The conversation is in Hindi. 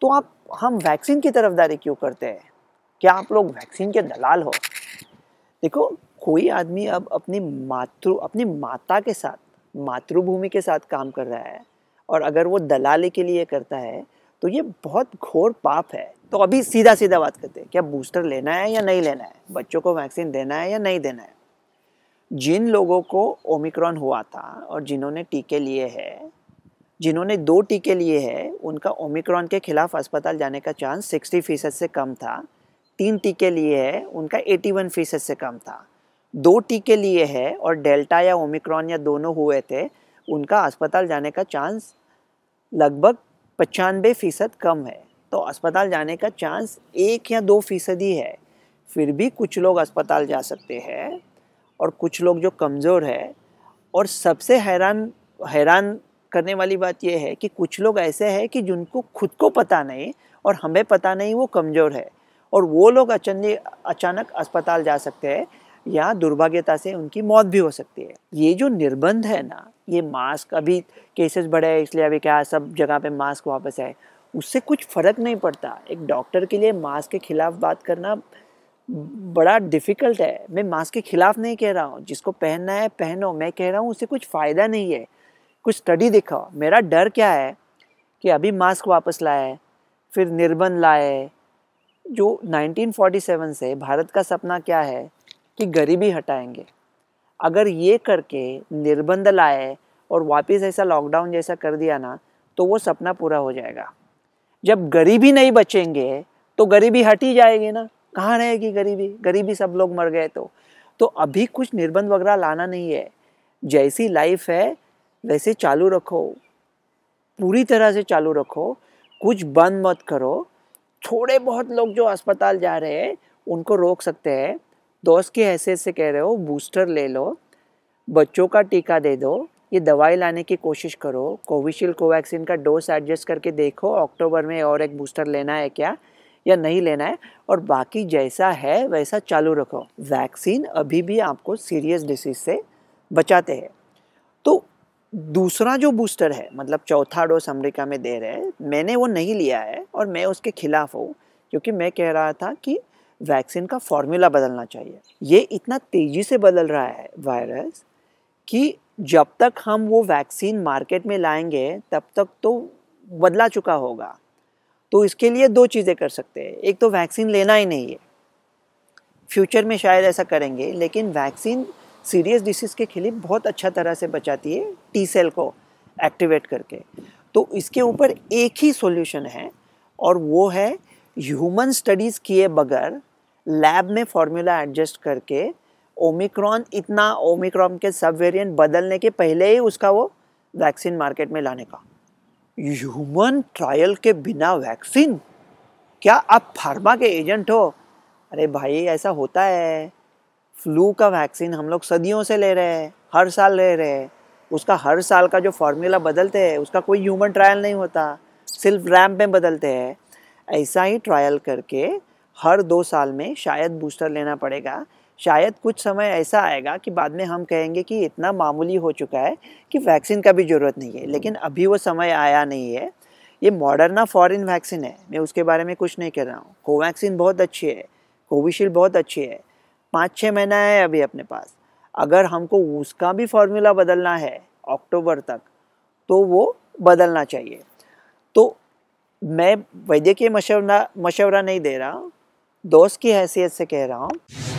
तो आप हम वैक्सीन की तरफदारी क्यों करते हैं क्या आप लोग वैक्सीन के दलाल हो देखो कोई आदमी अब अपनी मातृ अपनी माता के साथ मातृभूमि के साथ काम कर रहा है और अगर वो दलाली के लिए करता है तो ये बहुत घोर पाप है तो अभी सीधा सीधा बात करते हैं क्या बूस्टर लेना है या नहीं लेना है बच्चों को वैक्सीन देना है या नहीं देना है जिन लोगों को ओमिक्रॉन हुआ था और जिन्होंने टीके लिए हैं जिन्होंने दो टीके लिए हैं उनका ओमिक्रॉन के खिलाफ अस्पताल जाने का चांस सिक्सटी फीसद से कम था तीन टीके लिए हैं उनका एटी वन फीसद से कम था दो टीके लिए हैं और डेल्टा या ओमिक्रॉन या दोनों हुए थे उनका अस्पताल जाने का चांस लगभग पचानवे फ़ीसद कम है तो अस्पताल जाने का चांस एक या दो फीसद ही है फिर भी कुछ लोग अस्पताल जा सकते हैं और कुछ लोग जो कमज़ोर है और सबसे हैरान हैरान करने वाली बात यह है कि कुछ लोग ऐसे हैं कि जिनको खुद को पता नहीं और हमें पता नहीं वो कमज़ोर है और वो लोग अचानक अचानक अस्पताल जा सकते हैं या दुर्भाग्यता से उनकी मौत भी हो सकती है ये जो निर्बंध है ना ये मास्क अभी केसेस बढ़े हैं इसलिए अभी क्या सब जगह पे मास्क वापस आए उससे कुछ फ़र्क नहीं पड़ता एक डॉक्टर के लिए मास्क के ख़िलाफ़ बात करना बड़ा डिफ़िकल्ट है मैं मास्क के ख़िलाफ़ नहीं कह रहा हूँ जिसको पहनना है पहनो मैं कह रहा हूँ उससे कुछ फ़ायदा नहीं है कुछ स्टडी दिखाओ मेरा डर क्या है कि अभी मास्क वापस लाए फिर निर्बंध लाए जो 1947 से भारत का सपना क्या है कि गरीबी हटाएंगे अगर ये करके निर्बंध लाए और वापस ऐसा लॉकडाउन जैसा कर दिया ना तो वो सपना पूरा हो जाएगा जब गरीबी नहीं बचेंगे तो गरीबी हट ही जाएगी ना कहाँ रहेगी गरीबी गरीबी सब लोग मर गए तो तो अभी कुछ निर्बंध वगैरह लाना नहीं है जैसी लाइफ है वैसे चालू रखो पूरी तरह से चालू रखो कुछ बंद मत करो थोड़े बहुत लोग जो अस्पताल जा रहे हैं उनको रोक सकते हैं दोस्त की हैसियत से कह रहे हो बूस्टर ले लो बच्चों का टीका दे दो ये दवाई लाने की कोशिश करो कोविशील्ड कोवैक्सीन का डोज एडजस्ट करके देखो अक्टूबर में और एक बूस्टर लेना है क्या या नहीं लेना है और बाकी जैसा है वैसा चालू रखो वैक्सीन अभी भी आपको सीरियस डिसीज से बचाते हैं तो दूसरा जो बूस्टर है मतलब चौथा डोज अमेरिका में दे रहे हैं मैंने वो नहीं लिया है और मैं उसके खिलाफ हूँ क्योंकि मैं कह रहा था कि वैक्सीन का फॉर्मूला बदलना चाहिए ये इतना तेज़ी से बदल रहा है वायरस कि जब तक हम वो वैक्सीन मार्केट में लाएंगे तब तक तो बदला चुका होगा तो इसके लिए दो चीज़ें कर सकते हैं एक तो वैक्सीन लेना ही नहीं है फ्यूचर में शायद ऐसा करेंगे लेकिन वैक्सीन सीरियस डिसीज़ के खिलाफ बहुत अच्छा तरह से बचाती है टी सेल को एक्टिवेट करके तो इसके ऊपर एक ही सॉल्यूशन है और वो है ह्यूमन स्टडीज़ किए बगैर लैब में फॉर्मूला एडजस्ट करके ओमिक्रॉन इतना ओमिक्रॉन के सब वेरिएंट बदलने के पहले ही उसका वो वैक्सीन मार्केट में लाने का ह्यूमन ट्रायल के बिना वैक्सीन क्या आप फार्मा के एजेंट हो अरे भाई ऐसा होता है फ्लू का वैक्सीन हम लोग सदियों से ले रहे हैं हर साल ले रहे हैं उसका हर साल का जो फार्मूला बदलते हैं उसका कोई ह्यूमन ट्रायल नहीं होता सिर्फ रैम में बदलते हैं ऐसा ही ट्रायल करके हर दो साल में शायद बूस्टर लेना पड़ेगा शायद कुछ समय ऐसा आएगा कि बाद में हम कहेंगे कि इतना मामूली हो चुका है कि वैक्सीन का भी ज़रूरत नहीं है लेकिन अभी वो समय आया नहीं है ये मॉडर्ना फॉरेन वैक्सीन है मैं उसके बारे में कुछ नहीं कह रहा हूँ कोवैक्सीन बहुत अच्छी है कोविशील्ड बहुत अच्छी है पाँच छः महीना है अभी अपने पास अगर हमको उसका भी फॉर्मूला बदलना है अक्टूबर तक तो वो बदलना चाहिए तो मैं वैद्य के मशवरा मशवरा नहीं दे रहा दोस्त की हैसियत से कह रहा हूँ